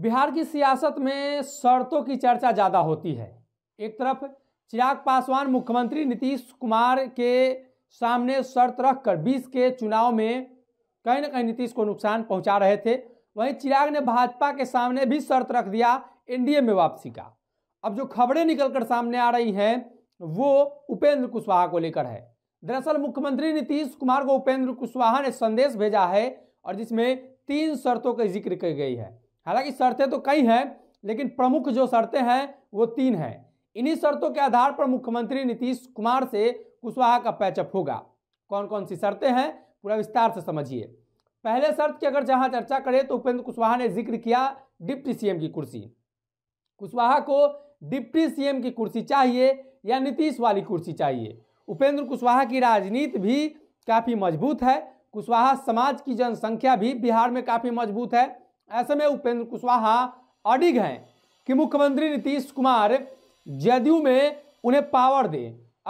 बिहार की सियासत में शर्तों की चर्चा ज़्यादा होती है एक तरफ चिराग पासवान मुख्यमंत्री नीतीश कुमार के सामने शर्त रखकर बीस के चुनाव में कहीं ना कहीं नीतीश को नुकसान पहुंचा रहे थे वहीं चिराग ने भाजपा के सामने भी शर्त रख दिया एनडीए में वापसी का अब जो खबरें निकलकर सामने आ रही हैं वो उपेंद्र कुशवाहा को लेकर है दरअसल मुख्यमंत्री नीतीश कुमार को उपेंद्र कुशवाहा ने संदेश भेजा है और जिसमें तीन शर्तों का जिक्र की गई है हालांकि शर्तें तो कई हैं लेकिन प्रमुख जो शर्तें हैं वो तीन हैं इन्हीं शर्तों के आधार पर मुख्यमंत्री नीतीश कुमार से कुशवाहा का पैचअप होगा कौन कौन सी शर्तें हैं पूरा विस्तार से समझिए पहले शर्त की अगर जहां चर्चा करें तो उपेंद्र कुशवाहा ने जिक्र किया डिप्टी सीएम की कुर्सी कुशवाहा को डिप्टी सीएम की कुर्सी चाहिए या नीतीश वाली कुर्सी चाहिए उपेंद्र कुशवाहा की राजनीति भी काफ़ी मजबूत है कुशवाहा समाज की जनसंख्या भी बिहार में काफ़ी मजबूत है ऐसे में उपेंद्र कुशवाहा अडिग हैं कि मुख्यमंत्री नीतीश कुमार जदयू में उन्हें पावर दे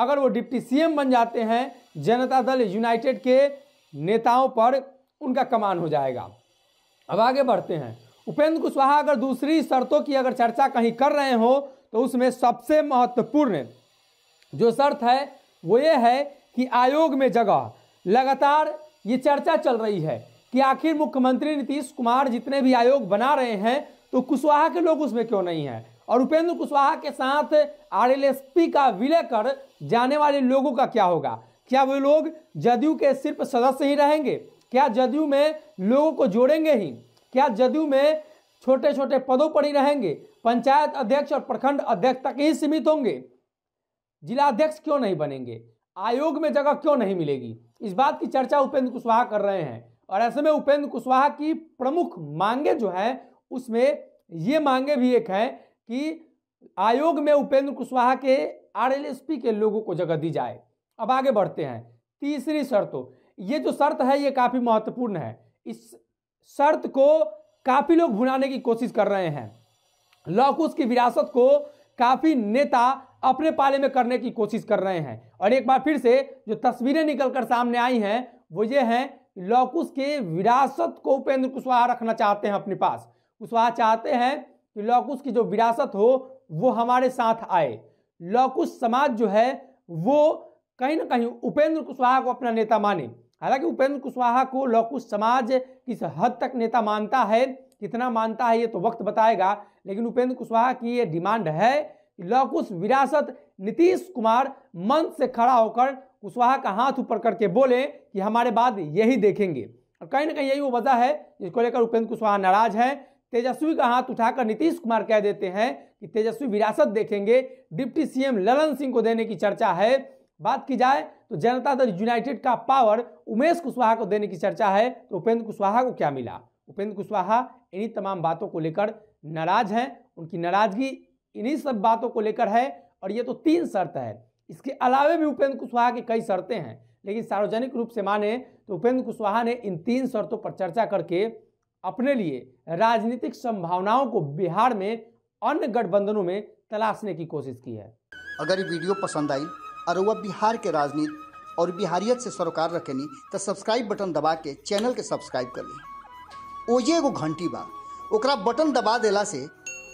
अगर वो डिप्टी सीएम बन जाते हैं जनता दल यूनाइटेड के नेताओं पर उनका कमान हो जाएगा अब आगे बढ़ते हैं उपेंद्र कुशवाहा अगर दूसरी शर्तों की अगर चर्चा कहीं कर रहे हो तो उसमें सबसे महत्वपूर्ण जो शर्त है वो ये है कि आयोग में जगह लगातार ये चर्चा चल रही है कि आखिर मुख्यमंत्री नीतीश कुमार जितने भी आयोग बना रहे हैं तो कुशवाहा के लोग उसमें क्यों नहीं है और उपेंद्र कुशवाहा के साथ आरएलएसपी का विलय कर जाने वाले लोगों का क्या होगा क्या वे लोग जदयू के सिर्फ सदस्य ही रहेंगे क्या जदयू में लोगों को जोड़ेंगे ही क्या जदयू में छोटे छोटे पदों पर ही रहेंगे पंचायत अध्यक्ष और प्रखंड अध्यक्ष तक ही सीमित होंगे जिला अध्यक्ष क्यों नहीं बनेंगे आयोग में जगह क्यों नहीं मिलेगी इस बात की चर्चा उपेंद्र कुशवाहा कर रहे हैं और ऐसे में उपेंद्र कुशवाहा की प्रमुख मांगे जो हैं उसमें ये मांगे भी एक हैं कि आयोग में उपेंद्र कुशवाहा के आरएलएसपी के लोगों को जगह दी जाए अब आगे बढ़ते हैं तीसरी शर्त ये जो शर्त है ये काफ़ी महत्वपूर्ण है इस शर्त को काफ़ी लोग भुनाने की कोशिश कर रहे हैं लौकुश की विरासत को काफ़ी नेता अपने पाले में करने की कोशिश कर रहे हैं और एक बार फिर से जो तस्वीरें निकलकर सामने आई हैं वो ये हैं लॉकुश के विरासत को उपेंद्र कुशवाहा रखना चाहते हैं अपने पास कुशवाहा चाहते हैं कि लॉकुश की जो विरासत हो वो हमारे साथ आए लॉकुश समाज जो है वो कहीं ना कहीं उपेंद्र कुशवाहा को अपना नेता माने हालांकि उपेंद्र कुशवाहा को लॉकुश समाज किस हद तक नेता मानता है कितना मानता है ये तो वक्त बताएगा लेकिन उपेंद्र कुशवाहा की ये डिमांड है लौकुश विरासत नीतीश कुमार मंच से खड़ा होकर कुशवाहा का हाथ ऊपर करके बोले कि हमारे बाद यही देखेंगे और कहीं ना कहीं यही वो वजह है जिसको लेकर उपेंद्र कुशवाहा नाराज हैं तेजस्वी का हाथ उठाकर नीतीश कुमार कह देते हैं कि तेजस्वी विरासत देखेंगे डिप्टी सीएम ललन सिंह को देने की चर्चा है बात की जाए तो जनता दल यूनाइटेड का पावर उमेश कुशवाहा को देने की चर्चा है तो उपेंद्र कुशवाहा को क्या मिला उपेंद्र कुशवाहा इन्हीं तमाम बातों को लेकर नाराज हैं उनकी नाराजगी इन्हीं सब बातों को लेकर है और ये तो तीन शर्त है इसके अलावे भी उपेंद्र कुशवाहा की कई शर्तें हैं लेकिन सार्वजनिक रूप से माने तो उपेंद्र कुशवाहा ने इन तीन शर्तों पर चर्चा करके अपने लिए राजनीतिक संभावनाओं को बिहार में अन्य गठबंधनों में तलाशने की कोशिश की है अगर ये वीडियो पसंद आई और वह बिहार के राजनीति और बिहारियत से सरोकार नहीं तो सब्सक्राइब बटन दबा के चैनल के सब्सक्राइब कर ली ओजे एगो घंटी बा ओकरा बटन दबा देला से